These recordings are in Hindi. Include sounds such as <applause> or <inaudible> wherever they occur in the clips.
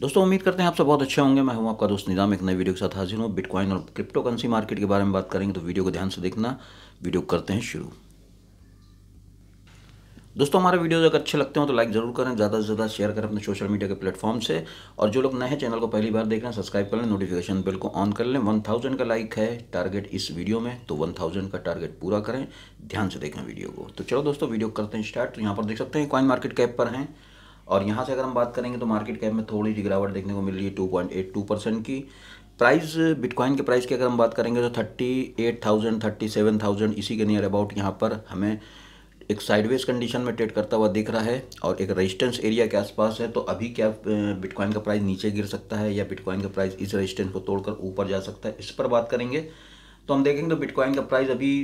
दोस्तों उम्मीद करते हैं आप सब बहुत अच्छे होंगे मैं हूं आपका दोस्त निजाम एक नए वीडियो के साथ हाजिर हूं बिटकॉइन और क्रिप्टो करेंसी मार्केट के बारे में बात करेंगे तो वीडियो को ध्यान से देखना वीडियो करते हैं शुरू दोस्तों हमारे वीडियोज अगर अच्छे लगते हो तो लाइक जरूर करें ज़्यादा से ज़्यादा शेयर करें अपने सोशल मीडिया के प्लेटफॉर्म से और जो लोग नए हैं चैनल को पहली बार देख रहे हैं सब्सक्राइब कर लें नोटिफिकेशन बिल को ऑन कर लें वन थाउजेंड का लाइक है टारगेट इस वीडियो में तो वन थाउजेंड का टारगेट पूरा करें ध्यान से देखें वीडियो को तो चलो दोस्तों वीडियो करते हैं स्टार्ट तो यहाँ पर देख सकते हैं कॉइन मार्केट कैप पर हैं और यहाँ से अगर हम बात करेंगे तो मार्केट कैप में थोड़ी गिरावट देखने को मिल रही है two point eight two percent की प्राइस बिटकॉइन के प्राइस की अगर हम बात करेंगे तो thirty eight thousand thirty seven thousand इसी के नियर अबाउट यहाँ पर हमें एक साइडवेज कंडीशन में ट्रेड करता हुआ दिख रहा है और एक रेजिस्टेंस एरिया के आसपास है तो अभी क्या बिटकॉइन का प्राइस नीचे गिर सकता है या बिटकॉइन का प्राइस इस रेजिस्टेंस को तोड़कर ऊपर जा सकता है इस पर बात करेंगे तो हम देखेंगे तो बिटकॉइन का प्राइस अभी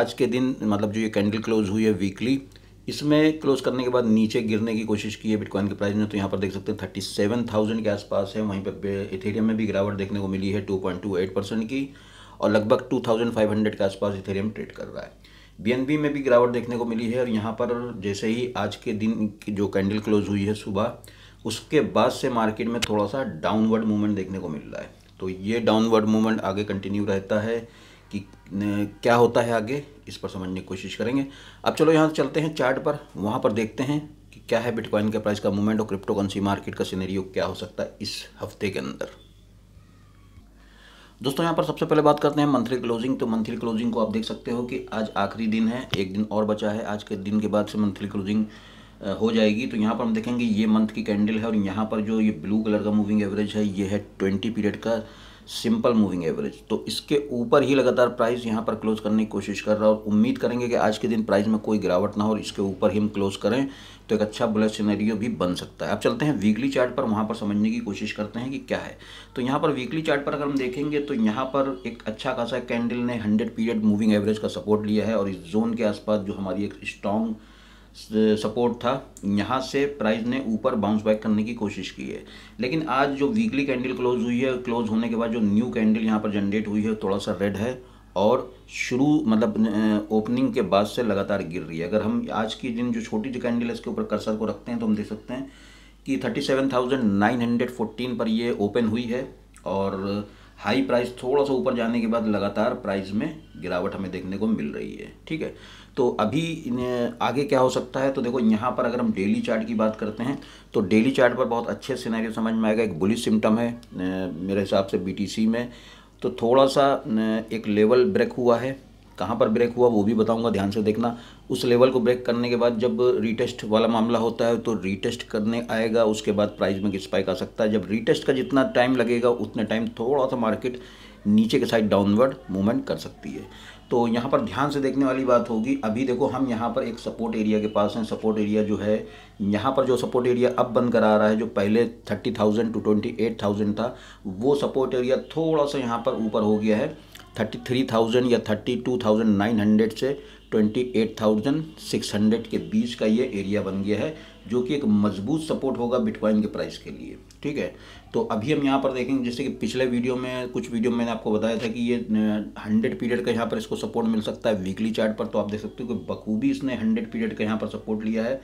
आज के दिन मतलब जो ये कैंडल क्लोज हुई है वीकली इसमें क्लोज करने के बाद नीचे गिरने की कोशिश की है बिटकॉइन के प्राइस ने तो यहाँ पर देख सकते हैं थर्टी सेवन थाउजेंड के आसपास है वहीं पर इथेरियम में भी गिरावट देखने को मिली है two point two eight percent की और लगभग टू थाउजेंड फाइव हंड्रेड के आसपास इथेरियम ट्रेड कर रहा है बी में भी गिरावट देखने को मिली है और यहाँ पर जैसे ही आज के दिन की जो कैंडल क्लोज हुई है सुबह उसके बाद से मार्केट में थोड़ा सा डाउनवर्ड मूवमेंट देखने को मिल रहा है तो ये डाउनवर्ड मूवमेंट आगे कंटिन्यू रहता है कि क्या होता है आगे इस पर समझने की कोशिश करेंगे अब चलो यहाँ चलते हैं चार्ट पर वहाँ पर देखते हैं कि क्या है बिटकॉइन के प्राइस का मूवमेंट और क्रिप्टो करेंसी मार्केट का सीनेरियो क्या हो सकता है इस हफ्ते के अंदर दोस्तों यहाँ पर सबसे पहले बात करते हैं मंथली क्लोजिंग तो मंथली क्लोजिंग को आप देख सकते हो कि आज आखिरी दिन है एक दिन और बचा है आज के दिन के बाद से मंथली क्लोजिंग हो जाएगी तो यहाँ पर हम देखेंगे ये मंथ की कैंडल है और यहाँ पर जो ये ब्लू कलर का मूविंग एवरेज है ये है ट्वेंटी पीरियड का सिंपल मूविंग एवरेज तो इसके ऊपर ही लगातार प्राइस यहाँ पर क्लोज करने की कोशिश कर रहा है और उम्मीद करेंगे कि आज के दिन प्राइस में कोई गिरावट ना हो और इसके ऊपर ही हम क्लोज करें तो एक अच्छा बुलेट सिनेरियो भी बन सकता है अब चलते हैं वीकली चार्ट पर वहाँ पर समझने की कोशिश करते हैं कि क्या है तो यहाँ पर वीकली चार्ट पर अगर हम देखेंगे तो यहाँ पर एक अच्छा खासा कैंडल ने हंड्रेड पीरियड मूविंग एवरेज का सपोर्ट लिया है और इस जोन के आसपास जो हमारी एक स्ट्रॉन्ग सपोर्ट था यहाँ से प्राइस ने ऊपर बाउंस बैक करने की कोशिश की है लेकिन आज जो वीकली कैंडल क्लोज हुई है क्लोज होने के बाद जो न्यू कैंडल यहाँ पर जनरेट हुई है थोड़ा सा रेड है और शुरू मतलब ओपनिंग के बाद से लगातार गिर रही है अगर हम आज की दिन जो छोटी जो कैंडल है इसके ऊपर कर्सर को रखते हैं तो हम देख सकते हैं कि थर्टी पर ये ओपन हुई है और हाई प्राइस थोड़ा सा ऊपर जाने के बाद लगातार प्राइस में गिरावट हमें देखने को मिल रही है ठीक है तो अभी आगे क्या हो सकता है तो देखो यहाँ पर अगर हम डेली चार्ट की बात करते हैं तो डेली चार्ट पर बहुत अच्छे सिनेरियो समझ में आएगा एक बुलिस सिम्टम है मेरे हिसाब से बीटीसी में तो थोड़ा सा एक लेवल ब्रेक हुआ है कहाँ पर ब्रेक हुआ वो भी बताऊंगा ध्यान से देखना उस लेवल को ब्रेक करने के बाद जब रीटेस्ट वाला मामला होता है तो रीटेस्ट करने आएगा उसके बाद प्राइस में स्पाइक आ सकता है जब रीटेस्ट का जितना टाइम लगेगा उतने टाइम थोड़ा सा मार्केट नीचे के साइड डाउनवर्ड मूवमेंट कर सकती है तो यहाँ पर ध्यान से देखने वाली बात होगी अभी देखो हम यहाँ पर एक सपोर्ट एरिया के पास हैं सपोर्ट एरिया जो है यहाँ पर जो सपोर्ट एरिया अब बंद करा रहा है जो पहले thirty thousand to twenty eight thousand था वो सपोर्ट एरिया थोड़ा सा यहाँ पर ऊपर हो गया है थर्टी थ्री थाउजेंड या thirty two thousand nine hundred से twenty eight thousand six hundred के बीच का ये एरिया बन गया है जो कि एक मजबूत सपोर्ट होगा बिटकॉइन के प्राइस के लिए ठीक है तो अभी हम यहाँ पर देखेंगे जैसे कि पिछले वीडियो में कुछ वीडियो में मैंने आपको बताया था कि ये हंड्रेड पीरियड का यहाँ पर इसको सपोर्ट मिल सकता है वीकली चार्ट पर तो आप देख सकते हो कि बखूबी इसने हंड्रेड पीरियड का यहाँ पर सपोर्ट लिया है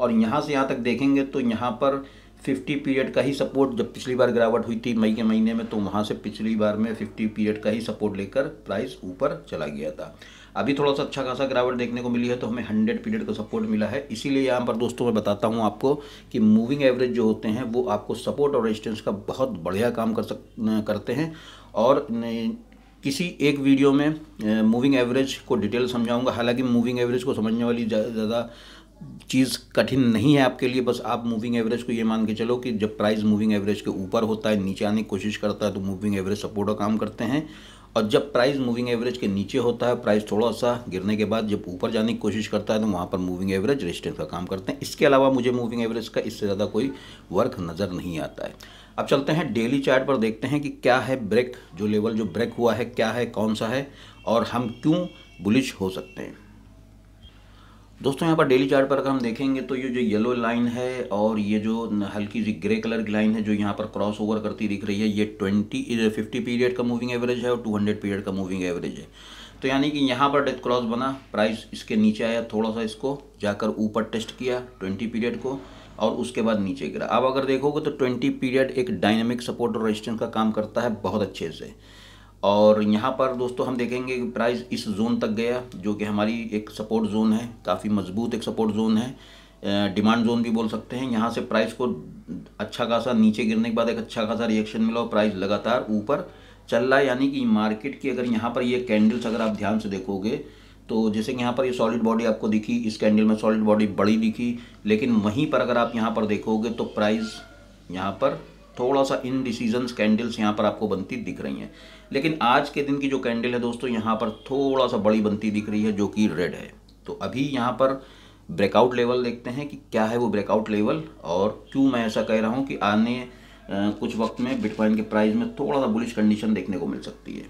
और यहाँ से यहाँ तक देखेंगे तो यहाँ पर फिफ्टी पीरियड का ही सपोर्ट जब पिछली बार गिरावट हुई थी मई के महीने में तो वहाँ से पिछली बार में फिफ्टी पीरियड का ही सपोर्ट लेकर प्राइस ऊपर चला गया था अभी थोड़ा सा अच्छा खासा गिरावट देखने को मिली है तो हमें हंड्रेड पीरियड का सपोर्ट मिला है इसीलिए यहाँ पर दोस्तों मैं बताता हूँ आपको कि मूविंग एवरेज जो होते हैं वो आपको सपोर्ट और रजिस्टेंस का बहुत बढ़िया काम कर सक करते हैं और किसी एक वीडियो में मूविंग एवरेज को डिटेल समझाऊंगा हालांकि मूविंग एवरेज को समझने वाली ज़्यादा चीज़ कठिन नहीं है आपके लिए बस आप मूविंग एवरेज को ये मान के चलो कि जब प्राइस मूविंग एवरेज के ऊपर होता है नीचे आने की कोशिश करता है तो मूविंग एवरेज सपोर्ट का काम करते हैं और जब प्राइस मूविंग एवरेज के नीचे होता है प्राइस थोड़ा सा गिरने के बाद जब ऊपर जाने की कोशिश करता है तो वहाँ पर मूविंग एवरेज रेजिस्टेंस का काम करते हैं इसके अलावा मुझे मूविंग एवरेज का इससे ज़्यादा कोई वर्क नज़र नहीं आता है अब चलते हैं डेली चार्ट पर देखते हैं कि क्या है ब्रेक जो लेवल जो ब्रेक हुआ है क्या है कौन सा है और हम क्यों बुलिश हो सकते हैं दोस्तों यहाँ पर डेली चार्ट पर अगर हम देखेंगे तो ये जो येलो लाइन है और ये जो हल्की सी ग्रे कलर की लाइन है जो यहाँ पर क्रॉस ओवर करती दिख रही है ये ट्वेंटी फिफ्टी पीरियड का मूविंग एवरेज है और टू हंड्रेड पीरियड का मूविंग एवरेज है तो यानी कि यहाँ पर डेथ क्रॉस बना प्राइस इसके नीचे आया थोड़ा सा इसको जाकर ऊपर टेस्ट किया ट्वेंटी पीरियड को और उसके बाद नीचे गिरा अब अगर देखोगे तो ट्वेंटी पीरियड एक डायनेमिक सपोर्ट और रजिस्टेंस का काम करता है बहुत अच्छे से और यहाँ पर दोस्तों हम देखेंगे कि प्राइस इस जोन तक गया जो कि हमारी एक सपोर्ट जोन है काफ़ी मजबूत एक सपोर्ट जोन है डिमांड जोन भी बोल सकते हैं यहाँ से प्राइस को अच्छा खासा नीचे गिरने के बाद एक अच्छा खासा रिएक्शन मिला और प्राइस लगातार ऊपर चल रहा है यानी कि मार्केट की अगर यहाँ पर ये कैंडल्स अगर आप ध्यान से देखोगे तो जैसे कि यहाँ पर ये सॉलिड बॉडी आपको दिखी इस कैंडल में सॉलिड बॉडी बड़ी दिखी लेकिन वहीं पर अगर आप यहाँ पर देखोगे तो प्राइस यहाँ पर थोड़ा सा इनडिसीजन कैंडल्स यहाँ पर आपको बनती दिख रही हैं लेकिन आज के दिन की जो कैंडल है दोस्तों यहाँ पर थोड़ा सा बड़ी बनती दिख रही है जो कि रेड है तो अभी यहाँ पर ब्रेकआउट लेवल देखते हैं कि क्या है वो ब्रेकआउट लेवल और क्यों मैं ऐसा कह रहा हूँ कि आने कुछ वक्त में बिटकॉइन के प्राइस में थोड़ा सा बुलिश कंडीशन देखने को मिल सकती है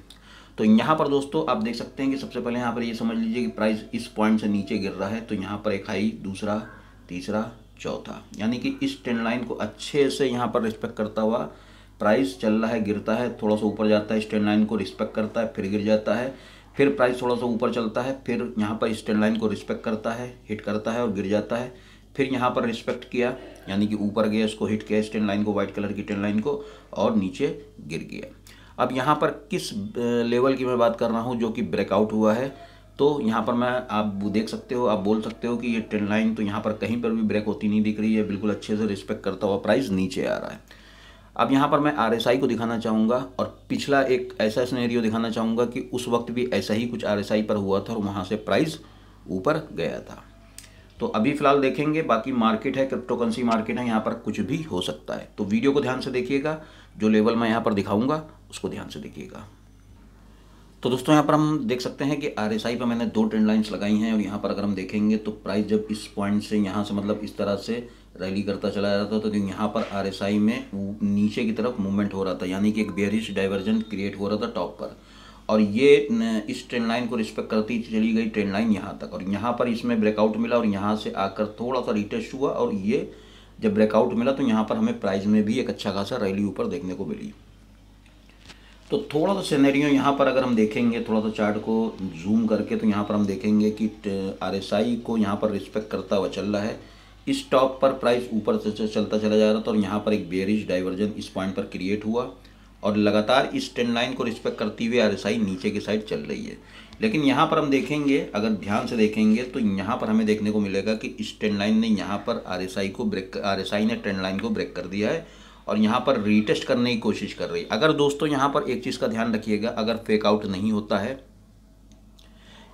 तो यहाँ पर दोस्तों आप देख सकते हैं कि सबसे पहले यहाँ पर ये समझ लीजिए कि प्राइस इस पॉइंट से नीचे गिर रहा है तो यहाँ पर एक हाई दूसरा तीसरा चौथा यानी कि इस ट्रेंड लाइन को अच्छे से यहाँ पर रिस्पेक्ट करता हुआ प्राइस चल रहा है गिरता है थोड़ा सा ऊपर जाता है इस ट्रेंड लाइन को रिस्पेक्ट करता है फिर गिर जाता है फिर प्राइस थोड़ा सा ऊपर चलता है फिर यहाँ पर इस ट्रेंड लाइन को रिस्पेक्ट करता है हिट करता है और गिर जाता है फिर यहाँ पर रिस्पेक्ट किया यानी कि ऊपर गया इसको हिट किया इस ट्रेंड लाइन को वाइट कलर की ट्रेंड लाइन को और नीचे गिर गया अब यहाँ पर किस लेवल की मैं बात कर रहा हूँ जो कि ब्रेकआउट हुआ है तो यहाँ पर मैं आप देख सकते हो आप बोल सकते हो कि ये ट्रेंड लाइन तो यहाँ पर कहीं पर भी ब्रेक होती नहीं दिख रही है बिल्कुल अच्छे से रिस्पेक्ट करता हुआ प्राइस नीचे आ रहा है अब यहाँ पर मैं आर को दिखाना चाहूँगा और पिछला एक ऐसा स्नेरियो दिखाना चाहूँगा कि उस वक्त भी ऐसा ही कुछ आर पर हुआ था और वहाँ से प्राइस ऊपर गया था तो अभी फ़िलहाल देखेंगे बाकी मार्केट है क्रिप्टोकरेंसी मार्केट है यहाँ पर कुछ भी हो सकता है तो वीडियो को ध्यान से देखिएगा जो लेवल मैं यहाँ पर दिखाऊँगा उसको ध्यान से देखिएगा तो दोस्तों यहाँ पर हम देख सकते हैं कि आर एस आई पर मैंने दो ट्रेंड लाइन्स लगाई हैं और यहाँ पर अगर हम देखेंगे तो प्राइस जब इस पॉइंट से यहाँ से मतलब इस तरह से रैली करता चला जा रहा था तो यहाँ पर आर एस आई में नीचे की तरफ मूवमेंट हो रहा था यानी कि एक बेरिश डाइवर्जन क्रिएट हो रहा था टॉप पर और ये इस ट्रेन लाइन को रिस्पेक्ट करती चली गई ट्रेन लाइन यहाँ तक और यहाँ पर इसमें ब्रेकआउट मिला और यहाँ से आकर थोड़ा सा रिटेस्ट हुआ और ये जब ब्रेकआउट मिला तो यहाँ पर हमें प्राइस में भी एक अच्छा खासा रैली ऊपर देखने को मिली तो थोड़ा सा सिनेरियो तो यहाँ पर अगर हम देखेंगे थोड़ा सा तो चार्ट को जूम करके तो यहाँ पर हम देखेंगे कि आरएसआई को यहाँ पर रिस्पेक्ट करता हुआ चल रहा है इस टॉप पर प्राइस ऊपर से चलता चला जा रहा था और यहाँ पर एक बेरिज डाइवर्जन इस पॉइंट पर क्रिएट हुआ और लगातार इस ट्रेंड लाइन को रिस्पेक्ट करती हुई आई नीचे की साइड चल रही है लेकिन यहाँ पर हम देखेंगे अगर ध्यान से देखेंगे तो यहाँ पर हमें देखने को मिलेगा कि इस ट्रेंड लाइन ने यहाँ पर आई को ब्रेक आई ने ट्रेंड लाइन को ब्रेक कर दिया है और यहाँ पर रीटेस्ट करने की कोशिश कर रही है अगर दोस्तों यहाँ पर एक चीज़ का ध्यान रखिएगा अगर फेकआउट नहीं होता है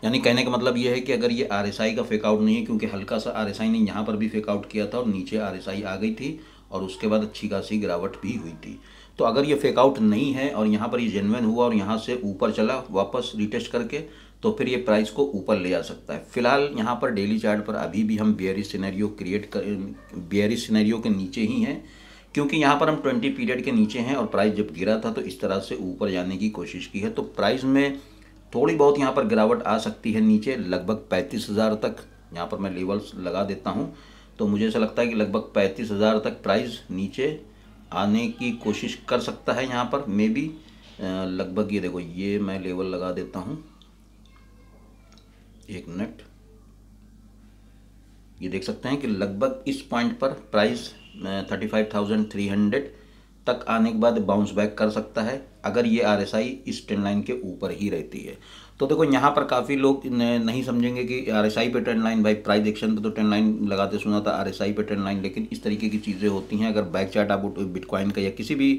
यानी कहने का मतलब यह है कि अगर ये आर का फेकआउट नहीं है क्योंकि हल्का सा आर ने यहाँ पर भी फेकआउट किया था और नीचे आर आ गई थी और उसके बाद अच्छी खासी गिरावट भी हुई थी तो अगर ये फेकआउट नहीं है और यहाँ पर ये जेनवन हुआ और यहाँ से ऊपर चला वापस रिटेस्ट करके तो फिर ये प्राइस को ऊपर ले जा सकता है फिलहाल यहाँ पर डेली चार्ट पर अभी भी हम बियरी सिनेरियो क्रिएट कर बियरी सिनेरियो के नीचे ही हैं क्योंकि यहाँ पर हम ट्वेंटी पीरियड के नीचे हैं और प्राइस जब गिरा था तो इस तरह से ऊपर जाने की कोशिश की है तो प्राइस में थोड़ी बहुत यहाँ पर गिरावट आ सकती है नीचे लगभग पैंतीस हज़ार तक यहाँ पर मैं लेवल्स लगा देता हूँ तो मुझे ऐसा लगता है कि लगभग पैंतीस हज़ार तक प्राइस नीचे आने की कोशिश कर सकता है यहाँ पर मे बी लगभग ये देखो ये मैं लेवल लगा देता हूँ एक मिनट ये देख सकते हैं कि लगभग इस पॉइंट पर price thirty five thousand three hundred तक आने के बाद बाउंस बैक कर सकता है अगर ये आर एस आई इस ट्रेंड लाइन के ऊपर ही रहती है तो देखो यहाँ पर काफ़ी लोग नहीं समझेंगे कि आर एस आई पे ट्रेंड लाइन भाई प्राइस एक्शन पे तो ट्रेंड लाइन लगाते सुना था आर एस आई पे ट्रेंड लाइन लेकिन इस तरीके की चीज़ें होती हैं अगर बैक चार्ट आप बिटकॉइन का या किसी भी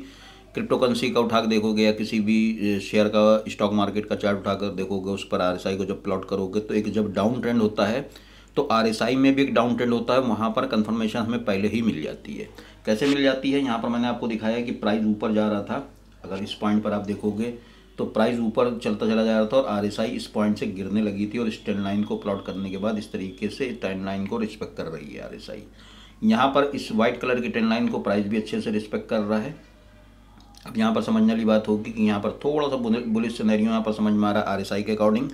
क्रिप्टो करेंसी का उठा देखोगे या किसी भी शेयर का स्टॉक मार्केट का चार्ट उठाकर देखोगे उस पर आर को जब प्लॉट करोगे तो एक जब डाउन ट्रेंड होता है तो आर में भी एक डाउन ट्रेंड होता है वहाँ पर कन्फर्मेशन हमें पहले ही मिल जाती है कैसे मिल जाती है यहाँ पर मैंने आपको दिखाया कि प्राइस ऊपर जा रहा था अगर इस पॉइंट पर आप देखोगे तो प्राइस ऊपर चलता चला जा रहा था और आर इस पॉइंट से गिरने लगी थी और इस ट्रेंड लाइन को प्लॉट करने के बाद इस तरीके से ट्रेंड लाइन को रिस्पेक्ट कर रही है आर एस यहाँ पर इस वाइट कलर की ट्रेंड लाइन को प्राइस भी अच्छे से रिस्पेक्ट कर रहा है अब यहाँ पर समझने वाली बात होगी कि यहाँ पर थोड़ा सा बुलिस सिनेरियो यहाँ पर समझ में आ रहा है आर के अकॉर्डिंग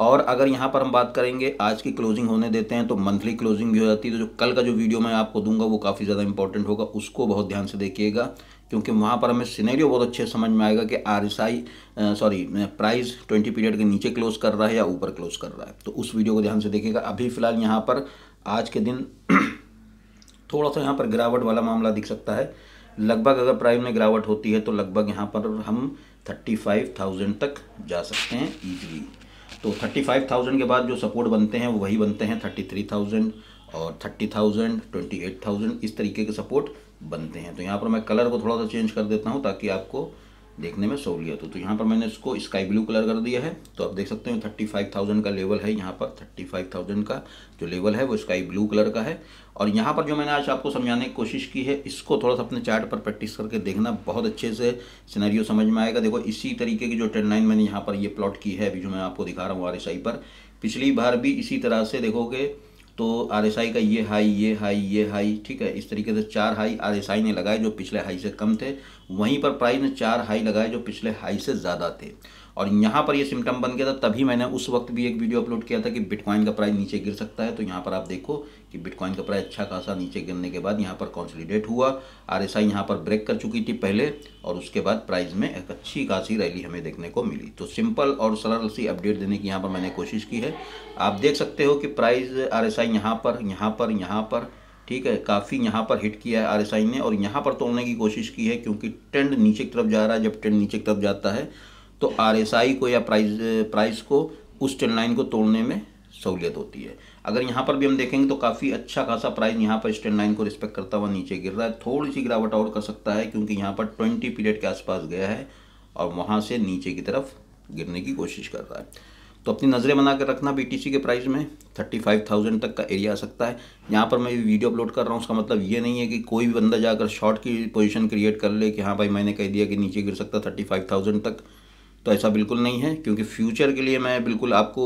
और अगर यहाँ पर हम बात करेंगे आज की क्लोजिंग होने देते हैं तो मंथली क्लोजिंग भी हो जाती है तो जो कल का जो वीडियो मैं आपको दूंगा वो काफ़ी ज़्यादा इंपॉर्टेंट होगा उसको बहुत ध्यान से देखिएगा क्योंकि वहाँ पर हमें सिनेरियो बहुत अच्छे समझ में आएगा कि R S I sorry price twenty period के नीचे क्लोज कर रहा है या ऊपर क्लोज कर रहा है तो उस वीडियो को ध्यान से देखिएगा अभी फ़िलहाल यहाँ पर आज के दिन <clears throat> थोड़ा सा यहाँ पर गिरावट वाला मामला दिख सकता है लगभग अगर प्राइम में गिरावट होती है तो लगभग यहाँ पर हम थर्टी फाइव थाउजेंड तक जा सकते हैं ईजली तो थर्टी फाइव थाउजेंड के बाद जो सपोर्ट बनते हैं वो वही बनते हैं थर्टी थ्री थाउजेंड और thirty thousand twenty eight thousand इस तरीके के सपोर्ट बनते हैं तो यहाँ पर मैं कलर को थोड़ा सा चेंज कर देता हूँ ताकि आपको देखने में सहूलियत हो तो यहाँ पर मैंने इसको स्काई ब्लू कलर कर दिया है तो आप देख सकते हो थर्टी फाइव थाउजेंड का लेवल है यहाँ पर थर्टी फाइव थाउजेंड का जो लेवल है वो स्काई ब्लू कलर का है और यहाँ पर जो मैंने आज आपको समझाने की कोशिश की है इसको थोड़ा सा अपने चार्ट पर प्रैक्टिस करके देखना बहुत अच्छे से सिनेरियो समझ में आएगा देखो इसी तरीके की जो ट्रेंड लाइन मैंने यहाँ पर ये प्लॉट की है अभी जो मैं आपको दिखा रहा हूँ आर पर पिछली बार भी इसी तरह से देखोगे तो आर का ये हाई ये हाई ये हाई ठीक है इस तरीके से चार हाई आर ने लगाए जो पिछले हाई से कम थे वहीं पर प्राइस ने चार हाई लगाए जो पिछले हाई से ज़्यादा थे और यहाँ पर ये सिम्टम बन गया था तभी मैंने उस वक्त भी एक वीडियो अपलोड किया था कि बिटकॉइन का प्राइस नीचे गिर सकता है तो यहाँ पर आप देखो कि बिटकॉइन का प्राइस अच्छा खासा नीचे गिरने के बाद यहाँ पर कॉन्सलीडेट हुआ आर एस यहाँ पर ब्रेक कर चुकी थी पहले और उसके बाद प्राइस में एक अच्छी खासी रैली हमें देखने को मिली तो सिंपल और सरल सी अपडेट देने की यहाँ पर मैंने कोशिश की है आप देख सकते हो कि प्राइज़ आर एस यहाँ पर यहाँ पर यहाँ पर ठीक है काफ़ी यहाँ पर हिट किया है आर ने और यहाँ पर तोड़ने की कोशिश की है क्योंकि ट्रेंड नीचे की तरफ जा रहा है जब ट्रेंड नीचे की तरफ जाता है तो आर को या प्राइस प्राइस को उस ट्रेंड लाइन को तोड़ने में सहूलियत होती है अगर यहाँ पर भी हम देखेंगे तो काफ़ी अच्छा खासा प्राइस यहाँ पर स्टैंड लाइन को रिस्पेक्ट करता हुआ नीचे गिर रहा है थोड़ी सी गिरावट और कर सकता है क्योंकि यहाँ पर ट्वेंटी पीरियड के आसपास गया है और वहाँ से नीचे की तरफ गिरने की कोशिश कर रहा है तो अपनी नज़रें बना कर रखना बी के प्राइस में थर्टी फाइव थाउजेंड तक का एरिया आ सकता है यहाँ पर मैं वीडियो अपलोड कर रहा हूँ उसका मतलब ये नहीं है कि कोई भी बंदा जाकर शॉर्ट की पोजिशन क्रिएट कर ले कि हाँ भाई मैंने कह दिया कि नीचे गिर सकता थर्टी फाइव थाउजेंड तक तो ऐसा बिल्कुल नहीं है क्योंकि फ्यूचर के लिए मैं बिल्कुल आपको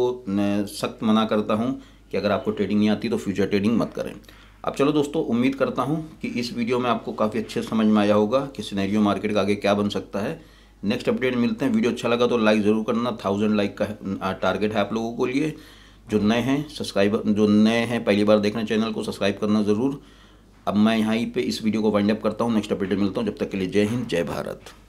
सख्त मना करता हूँ कि अगर आपको ट्रेडिंग नहीं आती तो फ्यूचर ट्रेडिंग मत करें अब चलो दोस्तों उम्मीद करता हूँ कि इस वीडियो में आपको काफ़ी अच्छे समझ में आया होगा कि सिनेरियो मार्केट का आगे क्या बन सकता है नेक्स्ट अपडेट मिलते हैं वीडियो अच्छा लगा तो लाइक ज़रूर करना थाउजेंड लाइक का टारगेट है आप लोगों को लिए जो नए हैं सब्सक्राइब जो नए हैं पहली बार देखना चैनल को सब्सक्राइब करना ज़रूर अब मैं यहाँ पे इस वीडियो को वाइंड अप करता हूँ नेक्स्ट अपडेट मिलता हूँ जब तक के लिए जय हिंद जय भारत